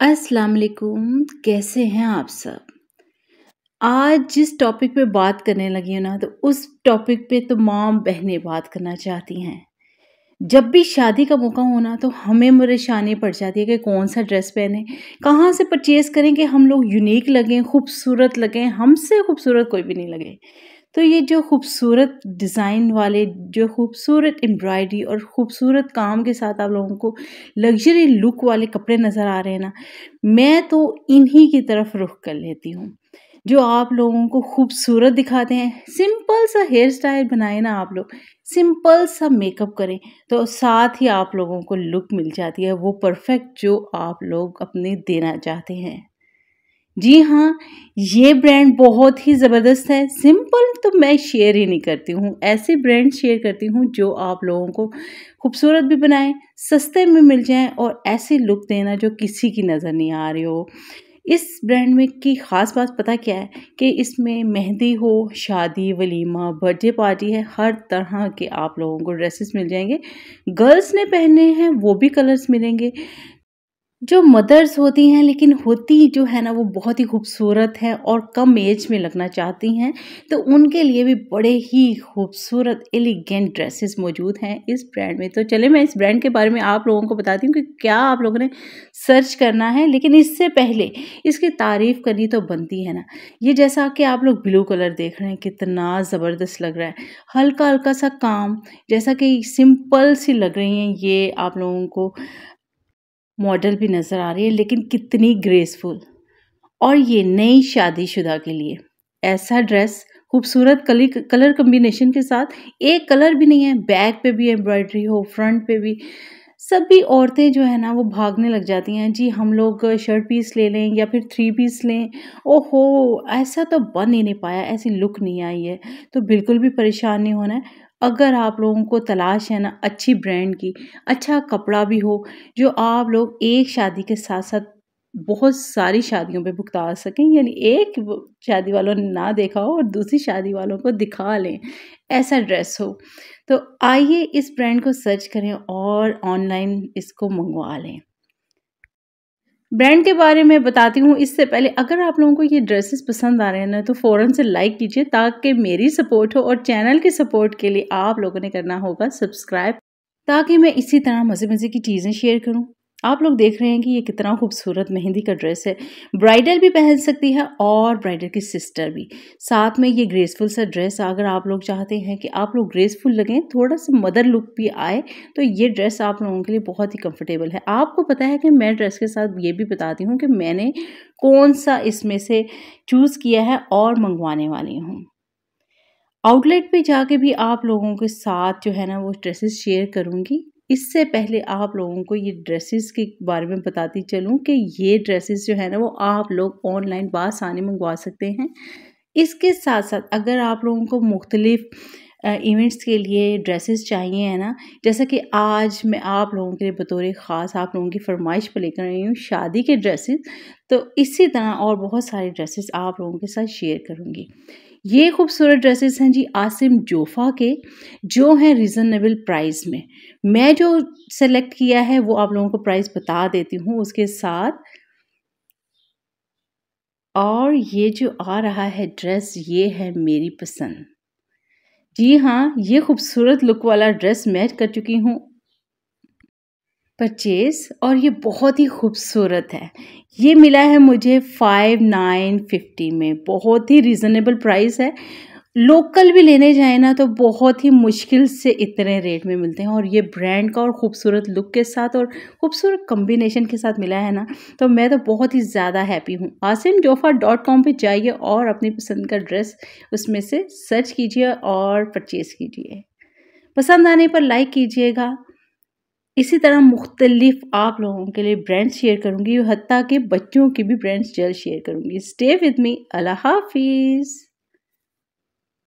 अस्सलाम वालेकुम कैसे हैं आप सब आज जिस टॉपिक पे बात करने लगी हूँ ना तो उस टॉपिक पे तमाम तो बहनें बात करना चाहती हैं जब भी शादी का मौका होना तो हमें परेशानी पड़ जाती है कि कौन सा ड्रेस पहने कहाँ से परचेज़ करें कि हम लोग यूनिक लगें खूबसूरत लगें हमसे खूबसूरत कोई भी नहीं लगे तो ये जो खूबसूरत डिज़ाइन वाले जो खूबसूरत एम्ब्रॉयडरी और ख़ूबसूरत काम के साथ आप लोगों को लग्जरी लुक वाले कपड़े नज़र आ रहे हैं ना मैं तो इन्हीं की तरफ रुख कर लेती हूँ जो आप लोगों को खूबसूरत दिखाते हैं सिंपल सा हेयर स्टाइल बनाए ना आप लोग सिंपल सा मेकअप करें तो साथ ही आप लोगों को लुक मिल जाती है वो परफेक्ट जो आप लोग अपने देना चाहते हैं जी हाँ ये ब्रांड बहुत ही ज़बरदस्त है सिंपल तो मैं शेयर ही नहीं करती हूँ ऐसे ब्रांड शेयर करती हूँ जो आप लोगों को खूबसूरत भी बनाएं सस्ते में मिल जाएं और ऐसे लुक देना जो किसी की नज़र नहीं आ रही हो इस ब्रांड में की ख़ास बात पता क्या है कि इसमें मेहंदी हो शादी वलीमा बर्थडे पार्टी है हर तरह के आप लोगों को ड्रेसेस मिल जाएंगे गर्ल्स ने पहने हैं वो भी कलर्स मिलेंगे जो मदर्स होती हैं लेकिन होती जो है ना वो बहुत ही खूबसूरत है और कम एज में लगना चाहती हैं तो उनके लिए भी बड़े ही खूबसूरत एलिगेंट ड्रेसेस मौजूद हैं इस ब्रांड में तो चले मैं इस ब्रांड के बारे में आप लोगों को बताती हूँ कि क्या आप लोगों ने सर्च करना है लेकिन इससे पहले इसकी तारीफ़ करनी तो बनती है ना ये जैसा कि आप लोग ब्लू कलर देख रहे हैं कितना ज़बरदस्त लग रहा है हल्का हल्का सा काम जैसा कि सिंपल सी लग रही हैं ये आप लोगों को मॉडल भी नज़र आ रही है लेकिन कितनी ग्रेसफुल और ये नई शादीशुदा के लिए ऐसा ड्रेस खूबसूरत कली कलर कम्बिनेशन के साथ एक कलर भी नहीं है बैक पे भी एम्ब्रॉयडरी हो फ्रंट पे भी सभी औरतें जो है ना वो भागने लग जाती हैं जी हम लोग शर्ट पीस ले लें या फिर थ्री पीस लें ओहो ऐसा तो बन ही नहीं पाया ऐसी लुक नहीं आई है तो बिल्कुल भी परेशान नहीं होना है अगर आप लोगों को तलाश है ना अच्छी ब्रांड की अच्छा कपड़ा भी हो जो आप लोग एक शादी के साथ साथ बहुत सारी शादियों पे भुगता सकें यानी एक शादी वालों ने ना देखा हो और दूसरी शादी वालों को दिखा लें ऐसा ड्रेस हो तो आइए इस ब्रांड को सर्च करें और ऑनलाइन इसको मंगवा लें ब्रांड के बारे में बताती हूँ इससे पहले अगर आप लोगों को ये ड्रेसेस पसंद आ रहे हैं ना तो फ़ौरन से लाइक कीजिए ताकि मेरी सपोर्ट हो और चैनल की सपोर्ट के लिए आप लोगों ने करना होगा सब्सक्राइब ताकि मैं इसी तरह मज़े मज़े की चीज़ें शेयर करूँ आप लोग देख रहे हैं कि ये कितना खूबसूरत मेहंदी का ड्रेस है ब्राइडल भी पहन सकती है और ब्राइडल की सिस्टर भी साथ में ये ग्रेसफुल सा ड्रेस अगर आप लोग चाहते हैं कि आप लोग ग्रेसफुल लगें थोड़ा सा मदर लुक भी आए तो ये ड्रेस आप लोगों के लिए बहुत ही कंफर्टेबल है आपको पता है कि मैं ड्रेस के साथ ये भी बताती हूँ कि मैंने कौन सा इसमें से चूज़ किया है और मंगवाने वाली हूँ आउटलेट पे जाके भी आप लोगों के साथ जो है ना वो ड्रेसेस शेयर करूँगी इससे पहले आप लोगों को ये ड्रेसेस के बारे में बताती चलूँ कि ये ड्रेसेस जो है ना वो आप लोग ऑनलाइन बासानी मंगवा सकते हैं इसके साथ साथ अगर आप लोगों को मुख्तलिफ़ इवेंट्स के लिए ड्रेसेस चाहिए है ना जैसा कि आज मैं आप लोगों के लिए बतौर ख़ास आप लोगों की फरमाइश पर लेकर आई हूँ शादी के ड्रेसेस तो इसी तरह और बहुत सारे ड्रेसेस आप लोगों के साथ शेयर करूँगी ये खूबसूरत ड्रेसेस हैं जी आसिम जोफा के जो हैं रिजनेबल प्राइस में मैं जो सेलेक्ट किया है वो आप लोगों को प्राइस बता देती हूँ उसके साथ और ये जो आ रहा है ड्रेस ये है मेरी पसंद जी हाँ ये खूबसूरत लुक वाला ड्रेस मैच कर चुकी हूँ परचेज़ और ये बहुत ही खूबसूरत है ये मिला है मुझे फ़ाइव नाइन फिफ्टी में बहुत ही रिज़नेबल प्राइस है लोकल भी लेने जाए ना तो बहुत ही मुश्किल से इतने रेट में मिलते हैं और ये ब्रांड का और ख़ूबसूरत लुक के साथ और ख़ूबसूरत कम्बिनेशन के साथ मिला है ना तो मैं तो बहुत ही ज़्यादा हैप्पी हूँ आसिम जोफा डॉट कॉम पर जाइए और अपनी पसंद का ड्रेस उसमें से सर्च कीजिए और परचेज़ कीजिए पसंद आने पर लाइक कीजिएगा इसी तरह मुख्तलिफ आप लोगों के लिए ब्रांड शेयर करूँगी हती कि बच्चों की भी ब्रांड्स जल्द शेयर करूँगी स्टे विद मी अल्लाह हाफिज़